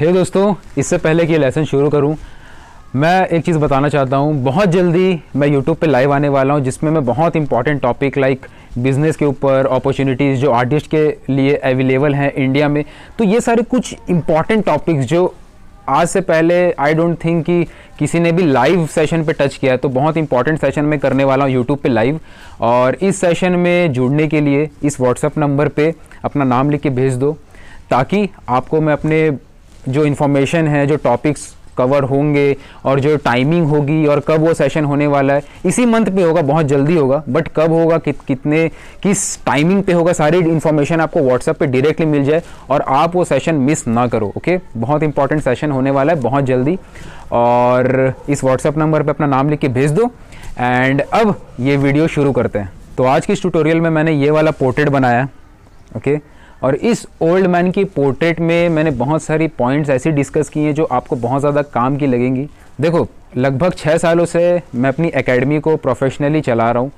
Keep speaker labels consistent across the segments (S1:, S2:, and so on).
S1: हे hey दोस्तों इससे पहले कि लेसन शुरू करूं मैं एक चीज़ बताना चाहता हूं बहुत जल्दी मैं YouTube पे लाइव आने वाला हूं जिसमें मैं बहुत इंपॉर्टेंट टॉपिक लाइक बिज़नेस के ऊपर अपॉर्चुनिटीज़ जो आर्टिस्ट के लिए अवेलेबल हैं इंडिया में तो ये सारे कुछ इंपॉर्टेंट टॉपिक्स जो आज से पहले आई डोंट थिंक कि किसी ने भी लाइव सेशन पे टच किया है तो बहुत इंपॉर्टेंट सेशन में करने वाला हूँ यूट्यूब पे लाइव और इस सेशन में जुड़ने के लिए इस व्हाट्सएप नंबर पे अपना नाम लिख के भेज दो ताकि आपको मैं अपने जो इन्फॉर्मेशन है जो टॉपिक्स कवर होंगे और जो टाइमिंग होगी और कब वो सेशन होने वाला है इसी मंथ पे होगा बहुत जल्दी होगा बट कब होगा कि, कितने किस टाइमिंग पे होगा सारी इन्फॉर्मेशन आपको व्हाट्सएप पे डायरेक्टली मिल जाए और आप वो सेशन मिस ना करो ओके बहुत इंपॉर्टेंट सेशन होने वाला है बहुत जल्दी और इस व्हाट्सएप नंबर पर अपना नाम लिख के भेज दो एंड अब ये वीडियो शुरू करते हैं तो आज की इस ट्यूटोरियल में मैंने ये वाला पोर्ट्रेट बनाया ओके okay? और इस ओल्ड मैन की पोर्ट्रेट में मैंने बहुत सारी पॉइंट्स ऐसी डिस्कस की हैं जो आपको बहुत ज़्यादा काम की लगेंगी देखो लगभग छः सालों से मैं अपनी एकेडमी को प्रोफेशनली चला रहा हूँ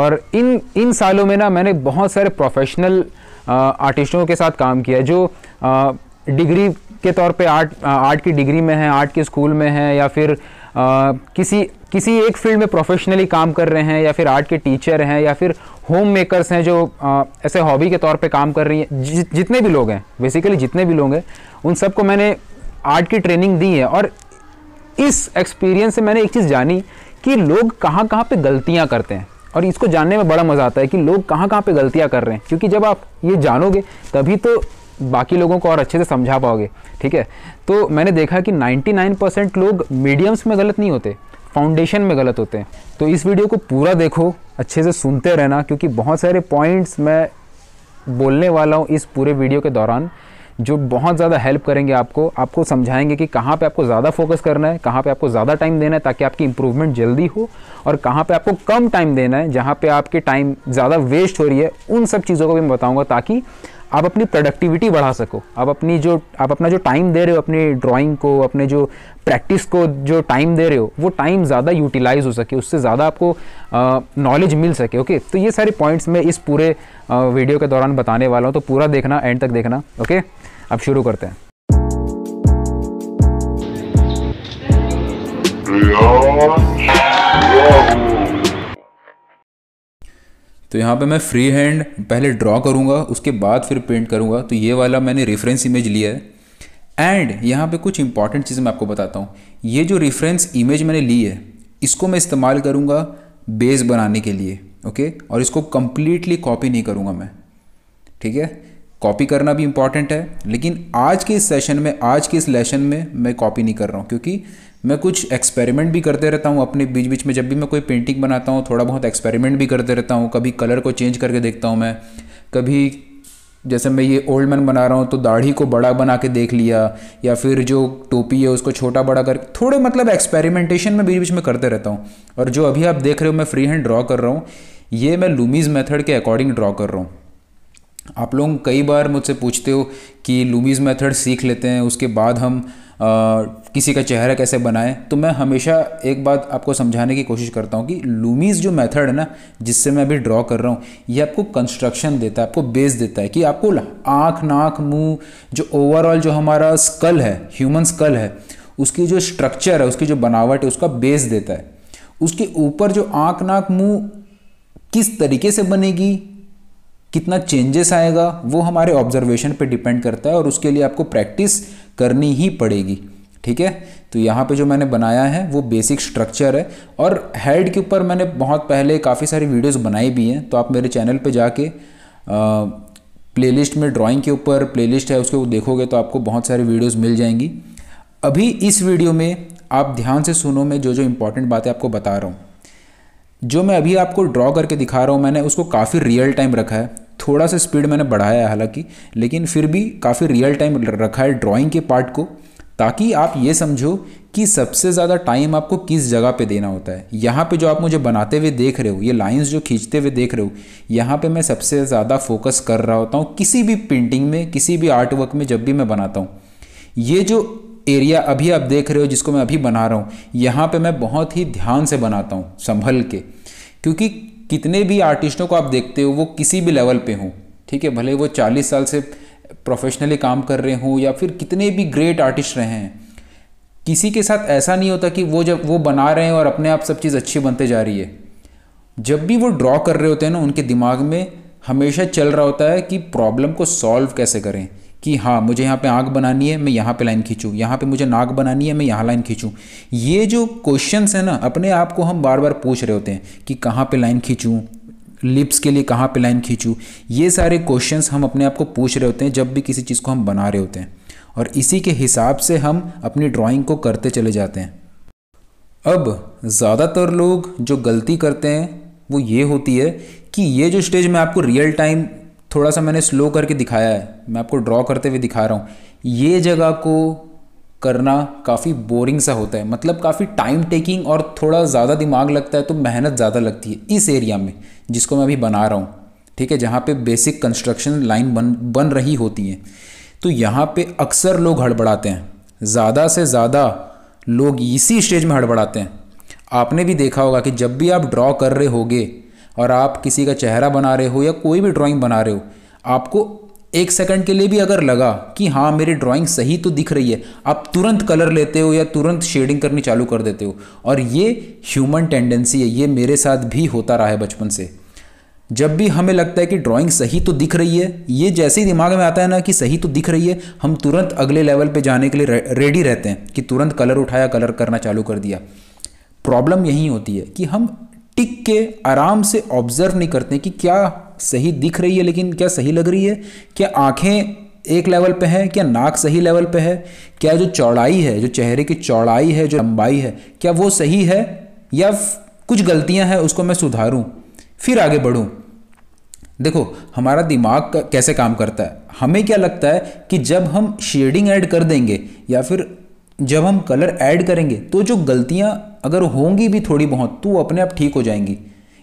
S1: और इन इन सालों में ना मैंने बहुत सारे प्रोफेशनल आर्टिस्टों के साथ काम किया जो आ, डिग्री के तौर पे आर्ट आर्ट की डिग्री में है आर्ट के स्कूल में है या फिर आ, किसी किसी एक फील्ड में प्रोफेशनली काम कर रहे हैं या फिर आर्ट के टीचर हैं या फिर होम मेकर्स हैं जो आ, ऐसे हॉबी के तौर पे काम कर रही हैं जि, जितने भी लोग हैं बेसिकली जितने भी लोग हैं उन सबको मैंने आर्ट की ट्रेनिंग दी है और इस एक्सपीरियंस से मैंने एक चीज़ जानी कि लोग कहाँ कहाँ पे गलतियाँ करते हैं और इसको जानने में बड़ा मज़ा आता है कि लोग कहाँ कहाँ पे गलतियाँ कर रहे हैं क्योंकि जब आप ये जानोगे तभी तो बाकी लोगों को और अच्छे से समझा पाओगे ठीक है तो मैंने देखा कि 99 परसेंट लोग मीडियम्स में गलत नहीं होते फाउंडेशन में गलत होते हैं तो इस वीडियो को पूरा देखो अच्छे से सुनते रहना क्योंकि बहुत सारे पॉइंट्स मैं बोलने वाला हूँ इस पूरे वीडियो के दौरान जो बहुत ज़्यादा हेल्प करेंगे आपको आपको समझाएंगे कि कहाँ पे आपको ज़्यादा फोकस करना है कहाँ पे आपको ज़्यादा टाइम देना है ताकि आपकी इम्प्रूवमेंट जल्दी हो और कहाँ पे आपको कम टाइम देना है जहाँ पे आपके टाइम ज़्यादा वेस्ट हो रही है उन सब चीज़ों को भी मैं बताऊँगा ताकि आप अपनी प्रोडक्टिविटी बढ़ा सको आप अपनी जो आप अपना जो टाइम दे रहे हो अपनी ड्राइंग को अपने जो प्रैक्टिस को जो टाइम दे रहे हो वो टाइम ज़्यादा यूटिलाइज हो सके उससे ज़्यादा आपको नॉलेज मिल सके ओके तो ये सारे पॉइंट्स मैं इस पूरे आ, वीडियो के दौरान बताने वाला हूँ तो पूरा देखना एंड तक देखना ओके अब शुरू करते हैं Yeah. तो यहाँ पे मैं फ्री हैंड पहले ड्रॉ करूँगा उसके बाद फिर पेंट करूँगा तो ये वाला मैंने रेफरेंस इमेज लिया है एंड यहाँ पे कुछ इंपॉर्टेंट चीज़ें मैं आपको बताता हूँ ये जो रेफरेंस इमेज मैंने ली है इसको मैं इस्तेमाल करूँगा बेस बनाने के लिए ओके और इसको कम्प्लीटली कॉपी नहीं करूँगा मैं ठीक है कॉपी करना भी इम्पॉर्टेंट है लेकिन आज के इस सेशन में आज के इस लेसन में मैं कॉपी नहीं कर रहा हूँ क्योंकि मैं कुछ एक्सपेरिमेंट भी करते रहता हूँ अपने बीच बीच में जब भी मैं कोई पेंटिंग बनाता हूँ थोड़ा बहुत एक्सपेरिमेंट भी करते रहता हूँ कभी कलर को चेंज करके देखता हूँ मैं कभी जैसे मैं ये ओल्ड मैन बना रहा हूँ तो दाढ़ी को बड़ा बना के देख लिया या फिर जो टोपी है उसको छोटा बड़ा कर थोड़े मतलब एक्सपेरिमेंटेशन में बीच बीच में करते रहता हूँ और जो अभी आप देख रहे हो मैं फ्री हैंड ड्रॉ कर रहा हूँ ये मैं लूमीज़ मेथड के अकॉर्डिंग ड्रॉ कर रहा हूँ आप लोग कई बार मुझसे पूछते हो कि लूमीज़ मेथड सीख लेते हैं उसके बाद हम किसी का चेहरा कैसे बनाएं तो मैं हमेशा एक बात आपको समझाने की कोशिश करता हूँ कि लूमीज़ जो मेथड है ना जिससे मैं अभी ड्रॉ कर रहा हूँ ये आपको कंस्ट्रक्शन देता है आपको बेस देता है कि आपको आँख नाक मुँह जो ओवरऑल जो हमारा स्कल है ह्यूमन स्कल है उसकी जो स्ट्रक्चर है उसकी जो बनावट है उसका बेस देता है उसके ऊपर जो आँख नाक मुँह किस तरीके से बनेगी कितना चेंजेस आएगा वो हमारे ऑब्जर्वेशन पे डिपेंड करता है और उसके लिए आपको प्रैक्टिस करनी ही पड़ेगी ठीक है तो यहाँ पे जो मैंने बनाया है वो बेसिक स्ट्रक्चर है और हेड के ऊपर मैंने बहुत पहले काफ़ी सारी वीडियोस बनाई भी हैं तो आप मेरे चैनल पे जाके प्लेलिस्ट में ड्राइंग के ऊपर प्लेलिस्ट है उसके देखोगे तो आपको बहुत सारी वीडियोस मिल जाएंगी अभी इस वीडियो में आप ध्यान से सुनो मैं जो जो इम्पोर्टेंट बातें आपको बता रहा हूँ जो मैं अभी आपको ड्रॉ करके दिखा रहा हूँ मैंने उसको काफ़ी रियल टाइम रखा है थोड़ा सा स्पीड मैंने बढ़ाया है हालांकि लेकिन फिर भी काफ़ी रियल टाइम रखा है ड्राइंग के पार्ट को ताकि आप ये समझो कि सबसे ज़्यादा टाइम आपको किस जगह पे देना होता है यहाँ पे जो आप मुझे बनाते हुए देख रहे हो ये लाइंस जो खींचते हुए देख रहे हो यहाँ पे मैं सबसे ज़्यादा फोकस कर रहा होता हूँ किसी भी पेंटिंग में किसी भी आर्ट वर्क में जब भी मैं बनाता हूँ ये जो एरिया अभी आप देख रहे हो जिसको मैं अभी बना रहा हूँ यहाँ पर मैं बहुत ही ध्यान से बनाता हूँ संभल के क्योंकि कितने भी आर्टिस्टों को आप देखते हो वो किसी भी लेवल पे हों ठीक है भले वो चालीस साल से प्रोफेशनली काम कर रहे हों या फिर कितने भी ग्रेट आर्टिस्ट रहे हैं किसी के साथ ऐसा नहीं होता कि वो जब वो बना रहे हैं और अपने आप सब चीज़ अच्छी बनते जा रही है जब भी वो ड्रॉ कर रहे होते हैं ना उनके दिमाग में हमेशा चल रहा होता है कि प्रॉब्लम को सॉल्व कैसे करें कि हाँ मुझे यहाँ पे आँख बनानी है मैं यहाँ पे लाइन खींचूँ यहाँ पे मुझे नाक बनानी है मैं यहाँ लाइन खींचूँ ये जो क्वेश्चंस हैं ना अपने आप को हम बार बार पूछ रहे होते हैं कि कहाँ पे लाइन खींचूँ लिप्स के लिए कहाँ पे लाइन खींचूँ ये सारे क्वेश्चंस हम अपने आप को पूछ रहे होते हैं जब भी किसी चीज़ को हम बना रहे होते हैं और इसी के हिसाब से हम अपनी ड्राॅइंग को करते चले जाते हैं अब ज़्यादातर लोग जो गलती करते हैं वो ये होती है कि ये जो स्टेज मैं आपको रियल टाइम थोड़ा सा मैंने स्लो करके दिखाया है मैं आपको ड्रॉ करते हुए दिखा रहा हूँ ये जगह को करना काफ़ी बोरिंग सा होता है मतलब काफ़ी टाइम टेकिंग और थोड़ा ज़्यादा दिमाग लगता है तो मेहनत ज़्यादा लगती है इस एरिया में जिसको मैं अभी बना रहा हूँ ठीक है जहाँ पे बेसिक कंस्ट्रक्शन लाइन बन बन रही होती हैं तो यहाँ पे अक्सर लोग हड़बड़ाते हैं ज़्यादा से ज़्यादा लोग इसी स्टेज में हड़बड़ाते हैं आपने भी देखा होगा कि जब भी आप ड्रॉ कर रहे होगे और आप किसी का चेहरा बना रहे हो या कोई भी ड्राइंग बना रहे हो आपको एक सेकंड के लिए भी अगर लगा कि हाँ मेरी ड्राइंग सही तो दिख रही है आप तुरंत कलर लेते हो या तुरंत शेडिंग करनी चालू कर देते हो और ये ह्यूमन टेंडेंसी है ये मेरे साथ भी होता रहा है बचपन से जब भी हमें लगता है कि ड्राइंग सही तो दिख रही है ये जैसे ही दिमाग में आता है ना कि सही तो दिख रही है हम तुरंत अगले लेवल पे जाने के लिए रेडी रहते हैं कि तुरंत कलर उठाया कलर करना चालू कर दिया प्रॉब्लम यही होती है कि हम टिक के आराम से ऑब्जर्व नहीं करते कि क्या सही दिख रही है लेकिन क्या सही लग रही है क्या आंखें एक लेवल पे है क्या नाक सही लेवल पे है क्या जो चौड़ाई है जो चेहरे की चौड़ाई है जो लंबाई है क्या वो सही है या कुछ गलतियां हैं उसको मैं सुधारूं फिर आगे बढ़ूं देखो हमारा दिमाग कैसे काम करता है हमें क्या लगता है कि जब हम शेडिंग ऐड कर देंगे या फिर जब हम कलर ऐड करेंगे तो जो गलतियाँ अगर होंगी भी थोड़ी बहुत तो वो अपने आप ठीक हो जाएंगी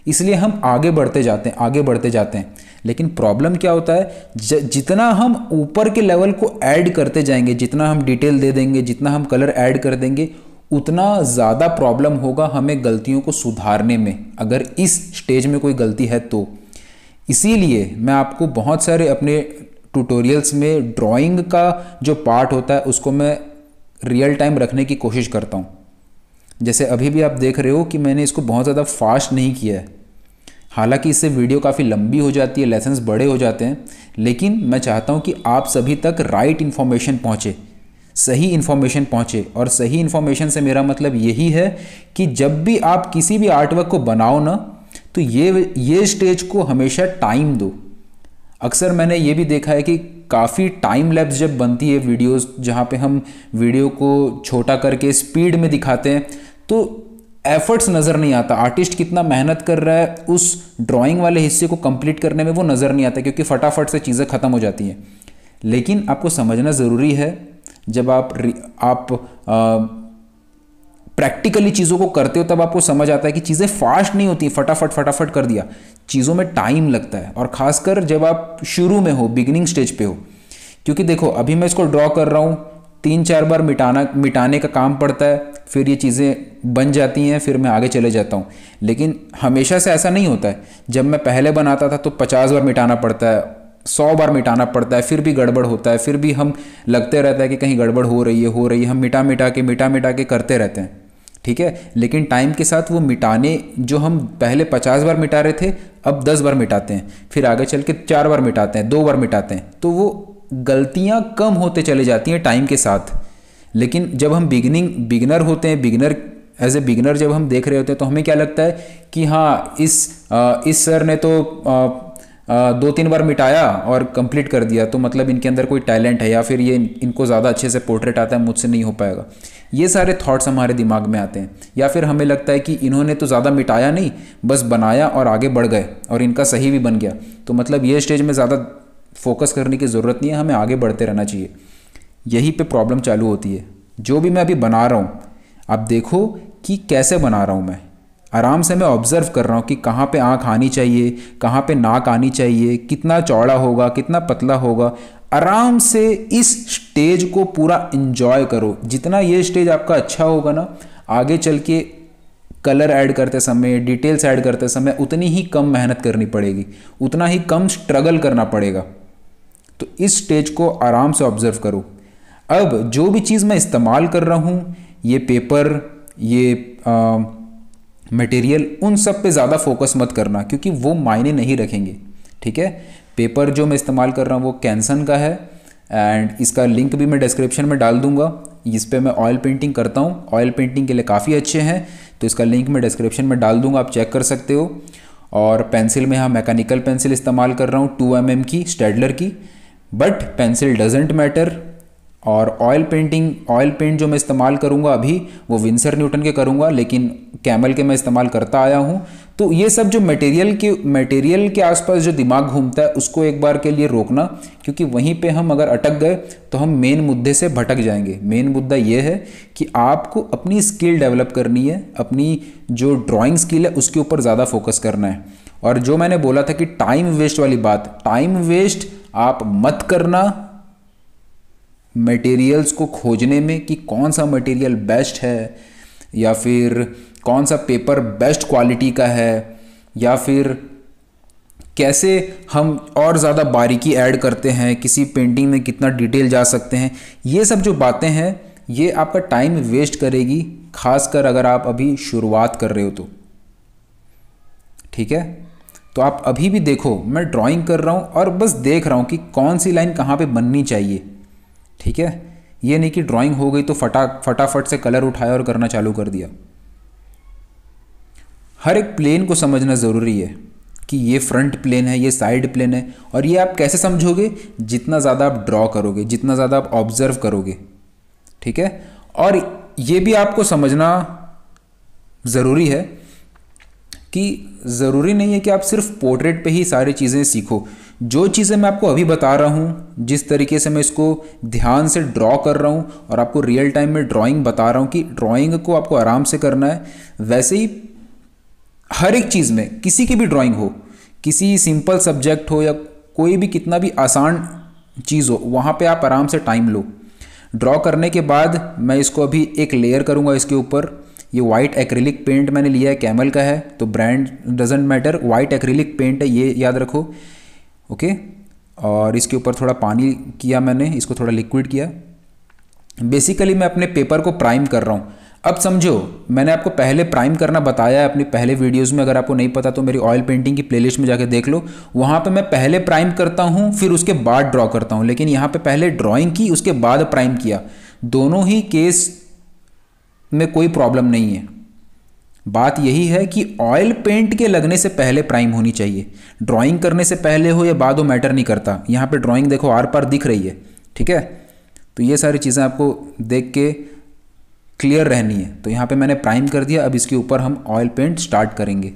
S1: इसलिए हम आगे बढ़ते जाते हैं आगे बढ़ते जाते हैं लेकिन प्रॉब्लम क्या होता है ज, जितना हम ऊपर के लेवल को ऐड करते जाएंगे जितना हम डिटेल दे देंगे जितना हम कलर ऐड कर देंगे उतना ज़्यादा प्रॉब्लम होगा हमें गलतियों को सुधारने में अगर इस स्टेज में कोई गलती है तो इसीलिए मैं आपको बहुत सारे अपने ट्यूटोरियल्स में ड्राइंग का जो पार्ट होता है उसको मैं रियल टाइम रखने की कोशिश करता हूँ जैसे अभी भी आप देख रहे हो कि मैंने इसको बहुत ज़्यादा फास्ट नहीं किया है हालांकि इससे वीडियो काफ़ी लंबी हो जाती है लेसन्स बड़े हो जाते हैं लेकिन मैं चाहता हूँ कि आप सभी तक राइट इन्फॉर्मेशन पहुँचे सही इन्फॉर्मेशन पहुँचे और सही इन्फॉर्मेशन से मेरा मतलब यही है कि जब भी आप किसी भी आर्टवर्क को बनाओ ना तो ये ये स्टेज को हमेशा टाइम दो अक्सर मैंने ये भी देखा है कि काफ़ी टाइम लैब्स जब बनती है वीडियोस जहाँ पे हम वीडियो को छोटा करके स्पीड में दिखाते हैं तो एफर्ट्स नज़र नहीं आता आर्टिस्ट कितना मेहनत कर रहा है उस ड्राइंग वाले हिस्से को कंप्लीट करने में वो नज़र नहीं आता क्योंकि फटाफट से चीज़ें ख़त्म हो जाती हैं लेकिन आपको समझना ज़रूरी है जब आप आप आ, प्रैक्टिकली चीज़ों को करते हो तब आपको समझ आता है कि चीज़ें फास्ट नहीं होती फटाफट फटाफट कर दिया चीज़ों में टाइम लगता है और खासकर जब आप शुरू में हो बिगिनिंग स्टेज पे हो क्योंकि देखो अभी मैं इसको ड्रॉ कर रहा हूँ तीन चार बार मिटाना मिटाने का काम पड़ता है फिर ये चीज़ें बन जाती हैं फिर मैं आगे चले जाता हूँ लेकिन हमेशा से ऐसा नहीं होता है जब मैं पहले बनाता था तो पचास बार मिटाना पड़ता है सौ बार मिटाना पड़ता है फिर भी गड़बड़ होता है फिर भी हम लगते रहता है कि कहीं गड़बड़ हो रही है हो रही है हम मिटा मिटा के मिटा मिटा के करते रहते हैं ठीक है लेकिन टाइम के साथ वो मिटाने जो हम पहले पचास बार मिटा रहे थे अब दस बार मिटाते हैं फिर आगे चल के चार बार मिटाते हैं दो बार मिटाते हैं तो वो गलतियाँ कम होते चले जाती हैं टाइम के साथ लेकिन जब हम बिगनिंग बिगनर होते हैं बिगनर एज ए बिगनर जब हम देख रहे होते हैं तो हमें क्या लगता है कि हाँ इस आ, इस सर ने तो आ, आ, दो तीन बार मिटाया और कंप्लीट कर दिया तो मतलब इनके अंदर कोई टैलेंट है या फिर ये इनको ज़्यादा अच्छे से पोर्ट्रेट आता है मुझसे नहीं हो पाएगा ये सारे थॉट्स हमारे दिमाग में आते हैं या फिर हमें लगता है कि इन्होंने तो ज़्यादा मिटाया नहीं बस बनाया और आगे बढ़ गए और इनका सही भी बन गया तो मतलब ये स्टेज में ज़्यादा फोकस करने की ज़रूरत नहीं है हमें आगे बढ़ते रहना चाहिए यही पे प्रॉब्लम चालू होती है जो भी मैं अभी बना रहा हूँ आप देखो कि कैसे बना रहा हूँ मैं आराम से मैं ऑब्ज़र्व कर रहा हूँ कि कहाँ पे आँख आनी चाहिए कहाँ पे नाक आनी चाहिए कितना चौड़ा होगा कितना पतला होगा आराम से इस स्टेज को पूरा इंजॉय करो जितना ये स्टेज आपका अच्छा होगा ना आगे चल के कलर ऐड करते समय डिटेल्स ऐड करते समय उतनी ही कम मेहनत करनी पड़ेगी उतना ही कम स्ट्रगल करना पड़ेगा तो इस स्टेज को आराम से ऑब्जर्व करो अब जो भी चीज़ मैं इस्तेमाल कर रहा हूँ ये पेपर ये मटेरियल उन सब पे ज़्यादा फोकस मत करना क्योंकि वो मायने नहीं रखेंगे ठीक है पेपर जो मैं इस्तेमाल कर रहा हूँ वो कैंसन का है एंड इसका लिंक भी मैं डिस्क्रिप्शन में डाल दूंगा इस पर मैं ऑयल पेंटिंग करता हूँ ऑयल पेंटिंग के लिए काफ़ी अच्छे हैं तो इसका लिंक मैं डिस्क्रिप्शन में डाल दूंगा आप चेक कर सकते हो और पेंसिल में हाँ मैकेनिकल पेंसिल इस्तेमाल कर रहा हूँ टू एम mm की स्टेडलर की बट पेंसिल डजेंट मैटर और ऑयल पेंटिंग ऑयल पेंट जो मैं इस्तेमाल करूँगा अभी वो विंसर न्यूटन के करूँगा लेकिन कैमल के मैं इस्तेमाल करता आया हूँ तो ये सब जो मटेरियल के मटेरियल के आसपास जो दिमाग घूमता है उसको एक बार के लिए रोकना क्योंकि वहीं पे हम अगर अटक गए तो हम मेन मुद्दे से भटक जाएंगे मेन मुद्दा ये है कि आपको अपनी स्किल डेवलप करनी है अपनी जो ड्राइंग स्किल है उसके ऊपर ज़्यादा फोकस करना है और जो मैंने बोला था कि टाइम वेस्ट वाली बात टाइम वेस्ट आप मत करना मटेरियल्स को खोजने में कि कौन सा मटेरियल बेस्ट है या फिर कौन सा पेपर बेस्ट क्वालिटी का है या फिर कैसे हम और ज़्यादा बारीकी ऐड करते हैं किसी पेंटिंग में कितना डिटेल जा सकते हैं ये सब जो बातें हैं ये आपका टाइम वेस्ट करेगी खासकर अगर आप अभी शुरुआत कर रहे हो तो ठीक है तो आप अभी भी देखो मैं ड्राइंग कर रहा हूँ और बस देख रहा हूँ कि कौन सी लाइन कहाँ पे बननी चाहिए ठीक है ये नहीं कि ड्राइंग हो गई तो फटा फटाफट से कलर उठाया और करना चालू कर दिया हर एक प्लेन को समझना ज़रूरी है कि ये फ्रंट प्लेन है ये साइड प्लेन है और ये आप कैसे समझोगे जितना ज़्यादा आप ड्रॉ करोगे जितना ज़्यादा आप ऑब्जर्व करोगे ठीक है और ये भी आपको समझना ज़रूरी है कि ज़रूरी नहीं है कि आप सिर्फ पोर्ट्रेट पे ही सारी चीज़ें सीखो जो चीज़ें मैं आपको अभी बता रहा हूँ जिस तरीके से मैं इसको ध्यान से ड्रॉ कर रहा हूँ और आपको रियल टाइम में ड्राइंग बता रहा हूँ कि ड्राइंग को आपको आराम से करना है वैसे ही हर एक चीज़ में किसी की भी ड्राइंग हो किसी सिंपल सब्जेक्ट हो या कोई भी कितना भी आसान चीज़ हो वहाँ पे आप आराम से टाइम लो ड्रॉ करने के बाद मैं इसको अभी एक लेयर करूँगा इसके ऊपर ये वाइट एक्रिलिक पेंट मैंने लिया है कैमल का है तो brand doesn't matter white acrylic paint है ये याद रखो ओके और इसके ऊपर थोड़ा पानी किया मैंने इसको थोड़ा लिक्विड किया बेसिकली मैं अपने पेपर को प्राइम कर रहा हूँ अब समझो मैंने आपको पहले प्राइम करना बताया है अपने पहले वीडियोस में अगर आपको नहीं पता तो मेरी ऑयल पेंटिंग की प्लेलिस्ट में जाके देख लो वहाँ पे मैं पहले प्राइम करता हूँ फिर उसके बाद ड्रॉ करता हूँ लेकिन यहाँ पे पहले ड्राइंग की उसके बाद प्राइम किया दोनों ही केस में कोई प्रॉब्लम नहीं है बात यही है कि ऑयल पेंट के लगने से पहले प्राइम होनी चाहिए ड्राइंग करने से पहले हो या बाद हो मैटर नहीं करता यहाँ पे ड्राइंग देखो आर पार दिख रही है ठीक है तो ये सारी चीज़ें आपको देख के क्लियर रहनी है तो यहाँ पे मैंने प्राइम कर दिया अब इसके ऊपर हम ऑयल पेंट स्टार्ट करेंगे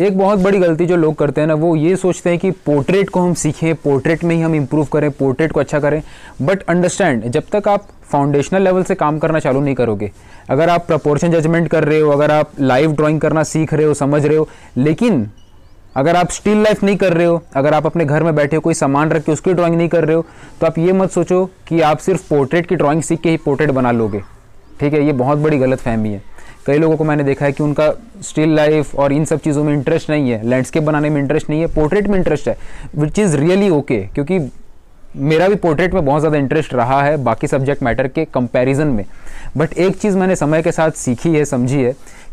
S1: एक बहुत बड़ी गलती जो लोग करते हैं ना वो ये सोचते हैं कि पोर्ट्रेट को हम सीखें पोर्ट्रेट में ही हम इम्प्रूव करें पोर्ट्रेट को अच्छा करें बट अंडरस्टैंड जब तक आप फाउंडेशनल लेवल से काम करना चालू नहीं करोगे अगर आप प्रपोर्शन जजमेंट कर रहे हो अगर आप लाइव ड्राइंग करना सीख रहे हो समझ रहे हो लेकिन अगर आप स्टिल लाइफ नहीं कर रहे हो अगर आप अपने घर में बैठे हो कोई सामान रख के उसकी ड्राइंग नहीं कर रहे हो तो आप ये मत सोचो कि आप सिर्फ पोर्ट्रेट की ड्राइंग सीख के ही पोर्ट्रेट बना लोगे ठीक है ये बहुत बड़ी गलत फहमी है कई लोगों को मैंने देखा है कि उनका स्टिल लाइफ और इन सब चीज़ों में इंटरेस्ट नहीं है लैंडस्केप बनाने में इंटरेस्ट नहीं है पोर्ट्रेट में इंटरेस्ट है विच इज़ रियली ओके क्योंकि मेरा भी पोर्ट्रेट में बहुत ज़्यादा इंटरेस्ट रहा है बाकी सब्जेक्ट मैटर के कंपैरिजन में बट एक चीज़ मैंने समय के साथ सीखी है समझी है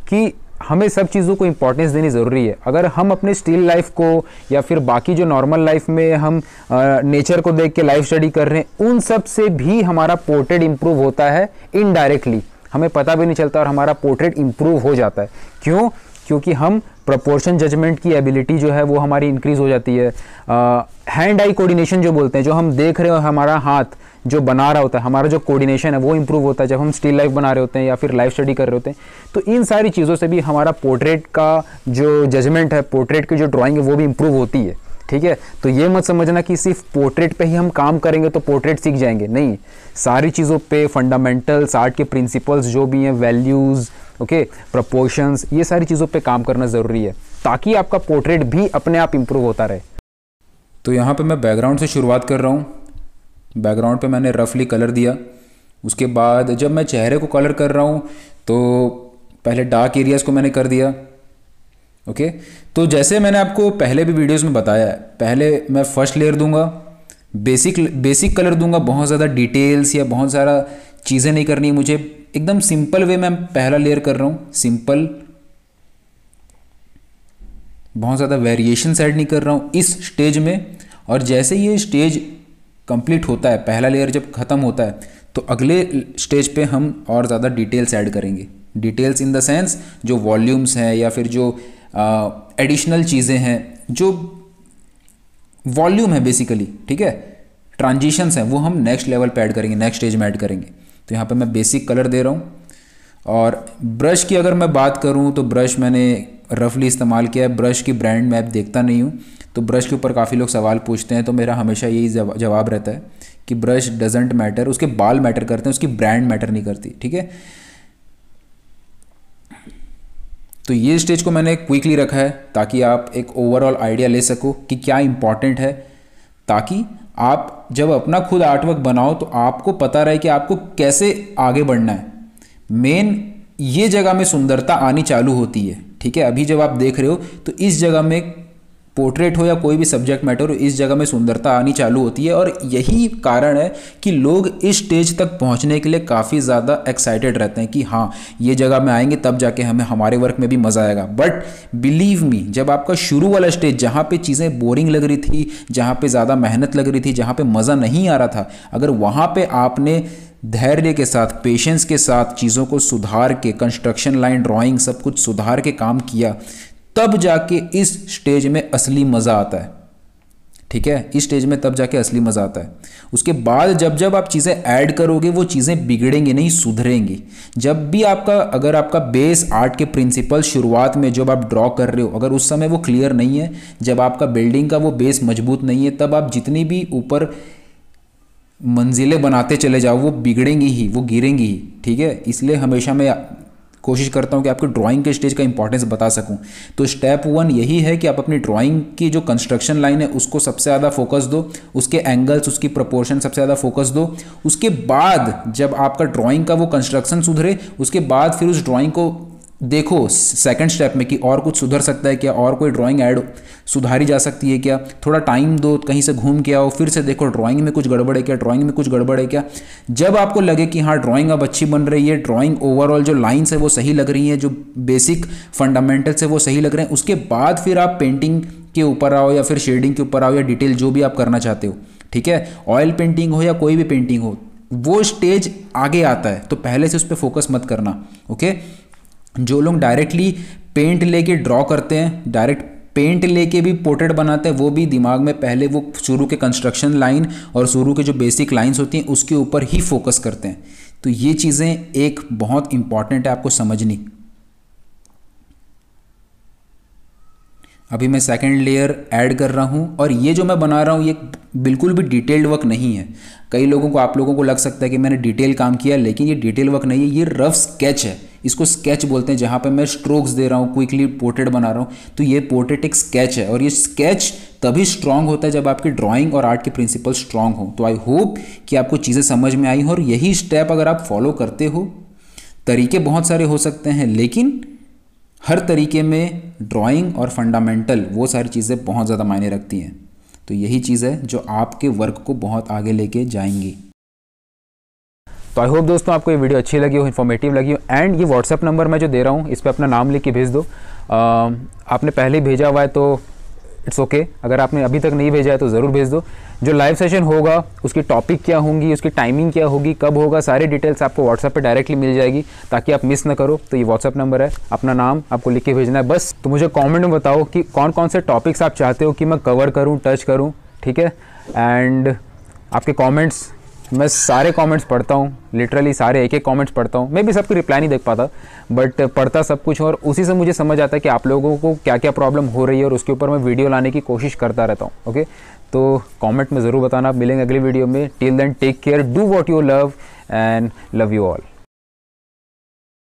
S1: कि हमें सब चीज़ों को इंपॉर्टेंस देनी ज़रूरी है अगर हम अपने स्टिल लाइफ को या फिर बाकी जो नॉर्मल लाइफ में हम आ, नेचर को देख के लाइफ स्टडी कर रहे हैं उन सब से भी हमारा पोर्ट्रेट इम्प्रूव होता है इनडायरेक्टली हमें पता भी नहीं चलता और हमारा पोर्ट्रेट इम्प्रूव हो जाता है क्यों क्योंकि हम प्रपोर्शन जजमेंट की एबिलिटी जो है वो हमारी इंक्रीज़ हो जाती है हैंड आई कोऑर्डिनेशन जो बोलते हैं जो हम देख रहे हो हमारा हाथ जो बना रहा होता है हमारा जो कोऑर्डिनेशन है वो इम्प्रूव होता है जब हम स्टिल लाइफ बना रहे होते हैं या फिर लाइफ स्टडी कर रहे होते हैं तो इन सारी चीज़ों से भी हमारा पोर्ट्रेट का जो जजमेंट है पोर्ट्रेट की जो ड्राइंग है वो भी इम्प्रूव होती है ठीक है तो ये मत समझना कि सिर्फ पोर्ट्रेट पे ही हम काम करेंगे तो पोर्ट्रेट सीख जाएंगे नहीं सारी चीज़ों पे फंडामेंटल्स आर्ट के प्रिंसिपल्स जो भी हैं वैल्यूज़ ओके प्रपोर्शंस ये सारी चीज़ों पे काम करना ज़रूरी है ताकि आपका पोर्ट्रेट भी अपने आप इम्प्रूव होता रहे तो यहाँ पर मैं बैकग्राउंड से शुरुआत कर रहा हूँ बैकग्राउंड पर मैंने रफली कलर दिया उसके बाद जब मैं चेहरे को कलर कर रहा हूँ तो पहले डार्क एरियाज़ को मैंने कर दिया ओके तो जैसे मैंने आपको पहले भी वीडियोस में बताया है पहले मैं फर्स्ट लेयर दूंगा बेसिक बेसिक कलर दूंगा बहुत ज़्यादा डिटेल्स या बहुत सारा चीज़ें नहीं करनी मुझे एकदम सिंपल वे मैं पहला लेयर कर रहा हूँ सिंपल बहुत ज़्यादा वेरिएशन ऐड नहीं कर रहा हूँ इस स्टेज में और जैसे ये स्टेज कंप्लीट होता है पहला लेयर जब ख़त्म होता है तो अगले स्टेज पे हम और ज़्यादा डिटेल्स ऐड करेंगे डिटेल्स इन द सेंस जो वॉल्यूम्स हैं या फिर जो एडिशनल चीज़ें हैं जो वॉल्यूम है बेसिकली ठीक है ट्रांजिशंस हैं वो हम नेक्स्ट लेवल पे ऐड करेंगे नेक्स्ट स्टेज में ऐड करेंगे तो यहाँ पे मैं बेसिक कलर दे रहा हूँ और ब्रश की अगर मैं बात करूँ तो ब्रश मैंने रफली इस्तेमाल किया है ब्रश की ब्रांड मैं देखता नहीं हूँ तो ब्रश के ऊपर काफ़ी लोग सवाल पूछते हैं तो मेरा हमेशा यही जवाब रहता है कि ब्रश डजेंट मैटर उसके बाल मैटर करते हैं उसकी ब्रांड मैटर नहीं करती ठीक है तो ये स्टेज को मैंने क्विकली रखा है ताकि आप एक ओवरऑल आइडिया ले सको कि क्या इम्पॉर्टेंट है ताकि आप जब अपना खुद आर्टवर्क बनाओ तो आपको पता रहे कि आपको कैसे आगे बढ़ना है मेन ये जगह में सुंदरता आनी चालू होती है ठीक है अभी जब आप देख रहे हो तो इस जगह में पोर्ट्रेट हो या कोई भी सब्जेक्ट मैटर हो इस जगह में सुंदरता आनी चालू होती है और यही कारण है कि लोग इस स्टेज तक पहुंचने के लिए काफ़ी ज़्यादा एक्साइटेड रहते हैं कि हाँ ये जगह में आएंगे तब जाके हमें हमारे वर्क में भी मज़ा आएगा बट बिलीव मी जब आपका शुरू वाला स्टेज जहाँ पर चीज़ें बोरिंग लग रही थी जहाँ पर ज़्यादा मेहनत लग रही थी जहाँ पर मज़ा नहीं आ रहा था अगर वहाँ पर आपने धैर्य के साथ पेशेंस के साथ चीज़ों को सुधार के कंस्ट्रक्शन लाइन ड्राइंग सब कुछ सुधार के काम किया तब जाके इस स्टेज में असली मज़ा आता है ठीक है इस स्टेज में तब जाके असली मज़ा आता है उसके बाद जब जब आप चीज़ें ऐड करोगे वो चीज़ें बिगड़ेंगी नहीं सुधरेंगी जब भी आपका अगर आपका बेस आर्ट के प्रिंसिपल शुरुआत में जब आप ड्रॉ कर रहे हो अगर उस समय वो क्लियर नहीं है जब आपका बिल्डिंग का वो बेस मजबूत नहीं है तब आप जितनी भी ऊपर मंजिलें बनाते चले जाओ वो बिगड़ेंगी ही वो गिरेंगी ही ठीक है इसलिए हमेशा मैं कोशिश करता हूँ कि आपको ड्राइंग के स्टेज का इंपॉर्टेंस बता सकूँ तो स्टेप वन यही है कि आप अपनी ड्राइंग की जो कंस्ट्रक्शन लाइन है उसको सबसे ज़्यादा फोकस दो उसके एंगल्स उसकी प्रपोर्शन सबसे ज़्यादा फोकस दो उसके बाद जब आपका ड्राइंग का वो कंस्ट्रक्शन सुधरे उसके बाद फिर उस ड्राइंग को देखो सेकंड स्टेप में कि और कुछ सुधर सकता है क्या और कोई ड्राइंग ऐड सुधारी जा सकती है क्या थोड़ा टाइम दो कहीं से घूम के आओ फिर से देखो ड्राइंग में कुछ गड़बड़ है क्या ड्राइंग में कुछ गड़बड़ है क्या जब आपको लगे कि हाँ ड्राइंग अब अच्छी बन रही है ड्राइंग ओवरऑल जो लाइन्स है वो सही लग रही हैं जो बेसिक फंडामेंटल्स है वो सही लग रहे हैं उसके बाद फिर आप पेंटिंग के ऊपर आओ या फिर शेडिंग के ऊपर आओ या डिटेल जो भी आप करना चाहते हो ठीक है ऑयल पेंटिंग हो या कोई भी पेंटिंग हो वो स्टेज आगे आता है तो पहले से उस पर फोकस मत करना ओके जो लोग डायरेक्टली पेंट लेके ड्रॉ करते हैं डायरेक्ट पेंट लेके भी पोर्ट्रेट बनाते हैं वो भी दिमाग में पहले वो शुरू के कंस्ट्रक्शन लाइन और शुरू के जो बेसिक लाइंस होती हैं उसके ऊपर ही फोकस करते हैं तो ये चीज़ें एक बहुत इंपॉर्टेंट है आपको समझनी अभी मैं सेकेंड लेयर ऐड कर रहा हूँ और ये जो मैं बना रहा हूँ ये बिल्कुल भी डिटेल्ड वर्क नहीं है कई लोगों को आप लोगों को लग सकता है कि मैंने डिटेल काम किया लेकिन ये डिटेल वर्क नहीं है ये रफ स्केच है इसको स्केच बोलते हैं जहाँ पे मैं स्ट्रोक्स दे रहा हूँ क्विकली पोर्ट्रेट बना रहा हूँ तो ये पोर्ट्रेट एक स्केच है और ये स्केच तभी स्ट्रांग होता है जब आपकी ड्राइंग और आर्ट के प्रिंसिपल स्ट्रांग हो तो आई होप कि आपको चीज़ें समझ में आई हो और यही स्टेप अगर आप फॉलो करते हो तरीके बहुत सारे हो सकते हैं लेकिन हर तरीके में ड्राइंग और फंडामेंटल वो सारी चीज़ें बहुत ज़्यादा मायने रखती हैं तो यही चीज़ है जो आपके वर्क को बहुत आगे लेके जाएंगी तो आई होप दोस्तों आपको ये वीडियो अच्छी लगी हो इन्फॉर्मेटिव लगी हो एंड ये व्हाट्सअप नंबर मैं जो दे रहा हूँ इस पर अपना नाम लिख के भेज दो आ, आपने पहले भेजा हुआ है तो इट्स ओके अगर आपने अभी तक नहीं भेजा है तो ज़रूर भेज दो जो लाइव सेशन होगा उसकी टॉपिक क्या होंगी उसकी टाइमिंग क्या होगी कब होगा सारी डिटेल्स आपको व्हाट्सएप पे डायरेक्टली मिल जाएगी ताकि आप मिस ना करो तो ये व्हाट्सअप नंबर है अपना नाम आपको लिख के भेजना है बस तो मुझे कॉमेंट में बताओ कि कौन कौन से टॉपिक्स आप चाहते हो कि मैं कवर करूँ टच करूँ ठीक है एंड आपके कॉमेंट्स मैं सारे कमेंट्स पढ़ता हूँ लिटरली सारे एक एक कमेंट्स पढ़ता हूँ मैं भी सबकी रिप्लाई नहीं देख पाता बट पढ़ता सब कुछ और उसी से मुझे समझ आता है कि आप लोगों को क्या क्या प्रॉब्लम हो रही है और उसके ऊपर मैं वीडियो लाने की कोशिश करता रहता हूँ ओके तो कमेंट में ज़रूर बताना मिलेंगे अगली वीडियो में till then take care do what you love and love you all